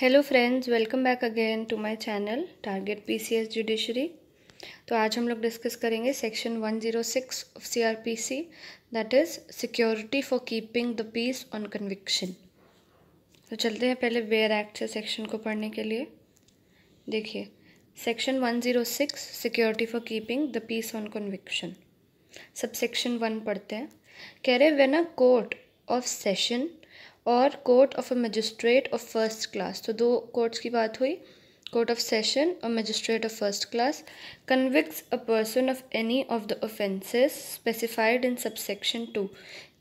hello friends welcome back again to my channel target PCS judiciary तो आज हम लोग डिस्कस करेंगे section 106 of C that is security for keeping the peace on conviction तो चलते हैं पहले वेयर एक्ट से सेक्शन को पढ़ने के लिए देखिए section 106 security for keeping the peace on conviction subsection one पढ़ते हैं कह रहे when a court of session और court of a magistrate of first class तो दो कोर्ट्स की बात हुई कोर्ट ऑफ सेशन और magistrate of first class convicts a person of any of the offences specified in subsection two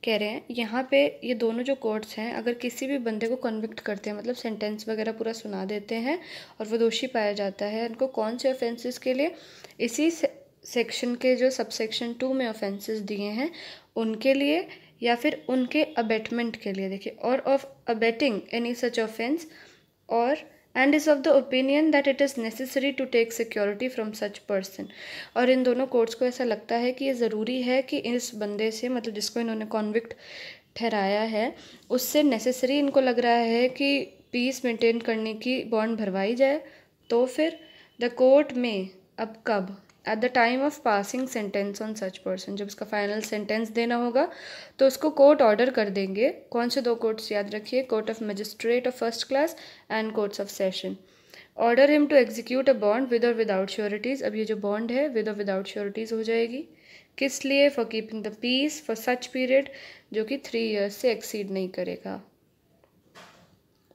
कह रहे हैं यहाँ पे ये दोनों जो कोर्ट्स हैं अगर किसी भी बंदे को कन्विक्ट करते हैं मतलब सेंटेंस वगैरह पूरा सुना देते हैं और वो दोषी पाया जाता है इनको कौन से ऑफेंसेस के लिए इसी सेक्शन के जो सबसेक्शन टू में ऑफेंसेस दिए हैं उनके लिए या फिर उनके अबेटमेंट के लिए देखिए और of abetting any such offence और and is of the opinion that it is necessary to take security from such person और इन दोनों कोर्ट्स को ऐसा लगता है कि ये ज़रूरी है कि इस बंदे से मतलब जिसको इन्होंने कॉन्विक्ट ठहराया है उससे नेसेसरी इनको लग रहा है कि पीस मेंटेन करने की बॉन्ड भरवाई जाए तो फिर द कोर्ट में अब कब at the time of passing sentence on such person जब उसका फाइनल सेंटेंस देना होगा तो उसको कोर्ट ऑर्डर कर देंगे कौन से दो कोर्ट्स याद रखिए court of magistrate of first class and courts of session order him to execute a bond with और विदाउट श्योरिटीज़ अब ये जो बॉन्ड है विद और विदाउट श्योरिटीज़ हो जाएगी किस लिए for keeping the peace for such period जो कि थ्री ईयर्स से एक्सीड नहीं करेगा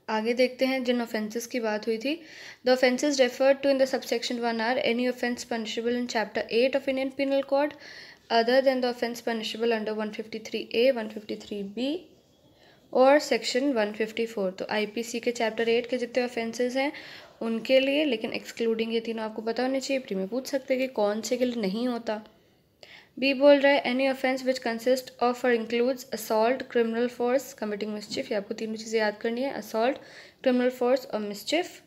आगे देखते हैं जिन ऑफेंसेस की बात हुई थी the offences referred to in the subsection one are any offence punishable in chapter eight of Indian penal code other than the offence punishable under one fifty three A one fifty three B और section one fifty four तो I P C के chapter eight के जितने offences हैं उनके लिए लेकिन excluding ये तीनों आपको पता होना चाहिए फ्री में पूछ सकते हैं कि कौन से के लिए नहीं होता बी बोल रहा है any offence which consist of और includes assault criminal force committing mischief ये आपको तीनों चीज़ें याद करनी है असॉल्ट क्रिमिनल फोर्स और मिस्चिफ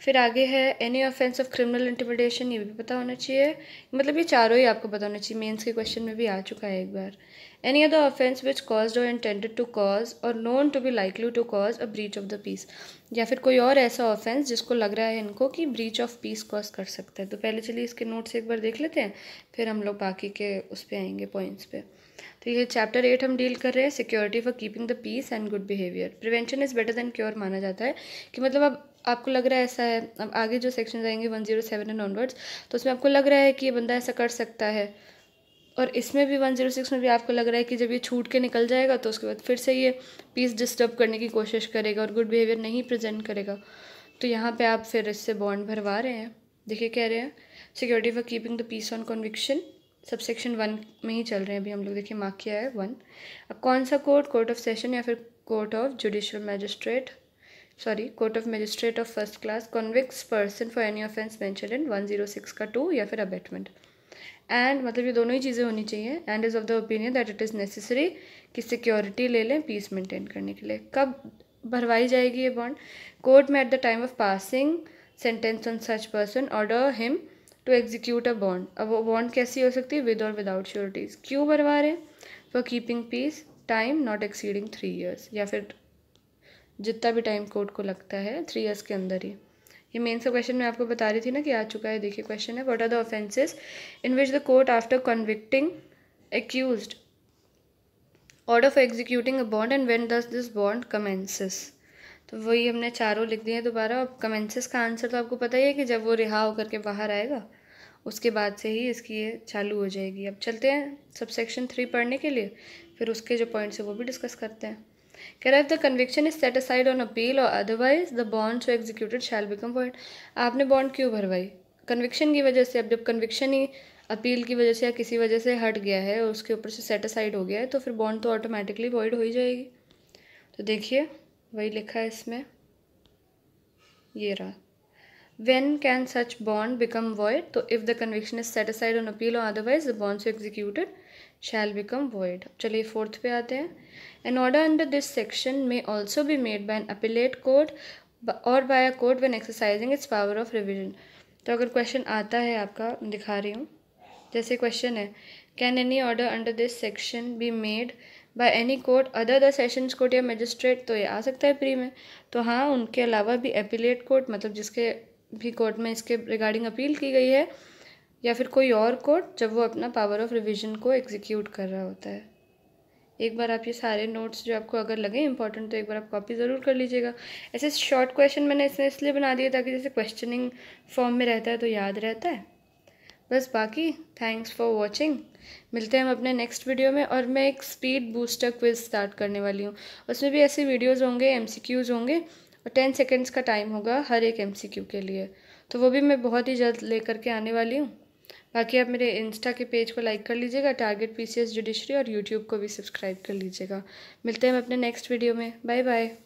फिर आगे है any offence of criminal interpretation ये भी पता होना चाहिए मतलब ये चारों ही आपको पता होना चाहिए मेंस के क्वेश्चन में भी आ चुका है एक बार any other offence which cause और इंटेंडेड टू कॉज और known to be likely to cause a breach of the peace या फिर कोई और ऐसा ऑफेंस जिसको लग रहा है इनको कि ब्रीच ऑफ पीस कॉज कर सकता है तो पहले चलिए इसके नोट्स एक बार देख लेते हैं फिर हम लोग बाकी के उस पर आएंगे पॉइंट्स पे तो ये चैप्टर एट हम डील कर रहे हैं security for keeping the peace and good behaviour prevention is better than cure माना जाता है कि मतलब अब आपको लग रहा है ऐसा है अब आगे जो सेक्शन आएंगे one zero seven and onwards तो उसमें आपको लग रहा है कि ये बंदा ऐसा कर सकता है और इसमें भी वन जीरो सिक्स में भी आपको लग रहा है कि जब ये छूट के निकल जाएगा तो उसके बाद फिर से ये पीस डिस्टर्ब करने की कोशिश करेगा और गुड बिहेवियर नहीं प्रजेंट करेगा तो यहाँ पर आप फिर इससे बॉन्ड भरवा रहे हैं देखिए कह रहे हैं security for keeping the peace on conviction subsection one में ही चल रहे हैं अभी हम लोग देखिए मार्क किया है वन अब कौन सा कोर्ट कोर्ट ऑफ सेशन या फिर court of judicial magistrate sorry court of magistrate of first class convicts person for any offence mention in one zero six का टू या फिर अबेटमेंट एंड मतलब ये दोनों ही चीज़ें होनी चाहिए and is of the opinion that it is necessary कि सिक्योरिटी ले लें पीस मेंटेन करने के लिए कब भरवाई जाएगी ये बॉन्ड कोर्ट में at the time of passing sentence on such person order him to execute a bond अब वो बॉन्ड कैसी हो सकती है विद और विदाउट श्योरिटीज़ क्यों भरवा रहे हैं for keeping peace time not exceeding three years या फिर जितना भी टाइम कोर्ट को लगता है थ्री ईयर्स के अंदर ही ये मेन सब क्वेश्चन मैं आपको बता रही थी ना कि आ चुका है देखिए क्वेश्चन है what are the offences in which the court after convicting accuse order for executing a bond and when does this bond commences तो वही हमने चारों लिख दिए दोबारा अब कमेंसेस का आंसर तो आपको पता ही है कि जब वो रिहा होकर के बाहर आएगा उसके बाद से ही इसकी ये चालू हो जाएगी अब चलते हैं सब सेक्शन थ्री पढ़ने के लिए फिर उसके जो पॉइंट्स हैं वो भी डिस्कस करते हैं कह रहा if the conviction is set aside on appeal और otherwise the bond so executed shall become void आपने बॉन्ड क्यों भरवाई कन्विक्शन की वजह से अब जब कन्विक्शन ही अपील की वजह से या किसी वजह से हट गया है और उसके ऊपर से सेट असाइड हो गया है तो फिर बॉन्ड तो ऑटोमेटिकली वॉइड हो ही जाएगी तो देखिए वही लिखा है इसमें ये रहा when can such bond become void तो if the conviction is set aside on appeal और otherwise the bond so executed shall become void चलिए फोर्थ पे आते हैं an order under this section may also be made by an appellate court और by a court when exercising its power of revision तो अगर question आता है आपका दिखा रही हूँ जैसे क्वेश्चन है can any order under this section be made by any court other other session court या मजिस्ट्रेट तो ये आ सकता है प्री में तो हाँ उनके अलावा भी अपीलेट कोर्ट मतलब जिसके भी कोर्ट में इसके रिगार्डिंग अपील की गई है या फिर कोई और कोड जब वो अपना पावर ऑफ रिविज़न को एग्जीक्यूट कर रहा होता है एक बार आप ये सारे नोट्स जो आपको अगर लगे इंपॉर्टेंट तो एक बार आप कॉपी ज़रूर कर लीजिएगा ऐसे शॉर्ट क्वेश्चन मैंने इसने इसलिए बना दिया ताकि जैसे क्वेश्चनिंग फॉर्म में रहता है तो याद रहता है बस बाकी थैंक्स फॉर वॉचिंग मिलते हैं हम अपने नेक्स्ट वीडियो में और मैं एक स्पीड बूस्टर क्विज स्टार्ट करने वाली हूँ उसमें भी ऐसे वीडियोज़ होंगे एम होंगे और टेन सेकेंड्स का टाइम होगा हर एक एम के लिए तो वो भी मैं बहुत ही जल्द ले करके आने वाली हूँ बाकी आप मेरे इंस्टा के पेज को लाइक कर लीजिएगा टारगेट पीसीएस जुडिशरी और यूट्यूब को भी सब्सक्राइब कर लीजिएगा मिलते हैं हम अपने नेक्स्ट वीडियो में बाय बाय